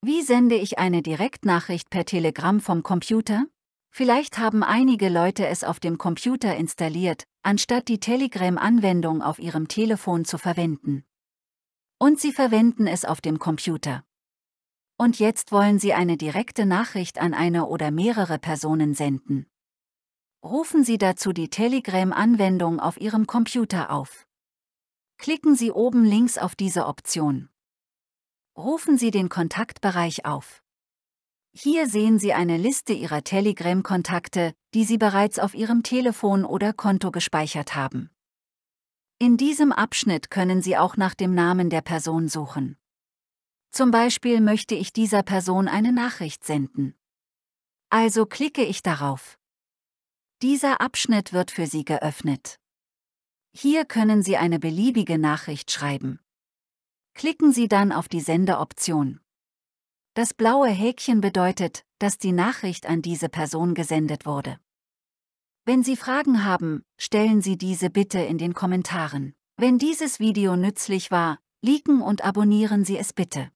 Wie sende ich eine Direktnachricht per Telegram vom Computer? Vielleicht haben einige Leute es auf dem Computer installiert, anstatt die Telegram-Anwendung auf ihrem Telefon zu verwenden. Und sie verwenden es auf dem Computer. Und jetzt wollen sie eine direkte Nachricht an eine oder mehrere Personen senden. Rufen Sie dazu die Telegram-Anwendung auf Ihrem Computer auf. Klicken Sie oben links auf diese Option rufen Sie den Kontaktbereich auf. Hier sehen Sie eine Liste Ihrer Telegram-Kontakte, die Sie bereits auf Ihrem Telefon oder Konto gespeichert haben. In diesem Abschnitt können Sie auch nach dem Namen der Person suchen. Zum Beispiel möchte ich dieser Person eine Nachricht senden. Also klicke ich darauf. Dieser Abschnitt wird für Sie geöffnet. Hier können Sie eine beliebige Nachricht schreiben. Klicken Sie dann auf die Sendeoption. Das blaue Häkchen bedeutet, dass die Nachricht an diese Person gesendet wurde. Wenn Sie Fragen haben, stellen Sie diese bitte in den Kommentaren. Wenn dieses Video nützlich war, liken und abonnieren Sie es bitte.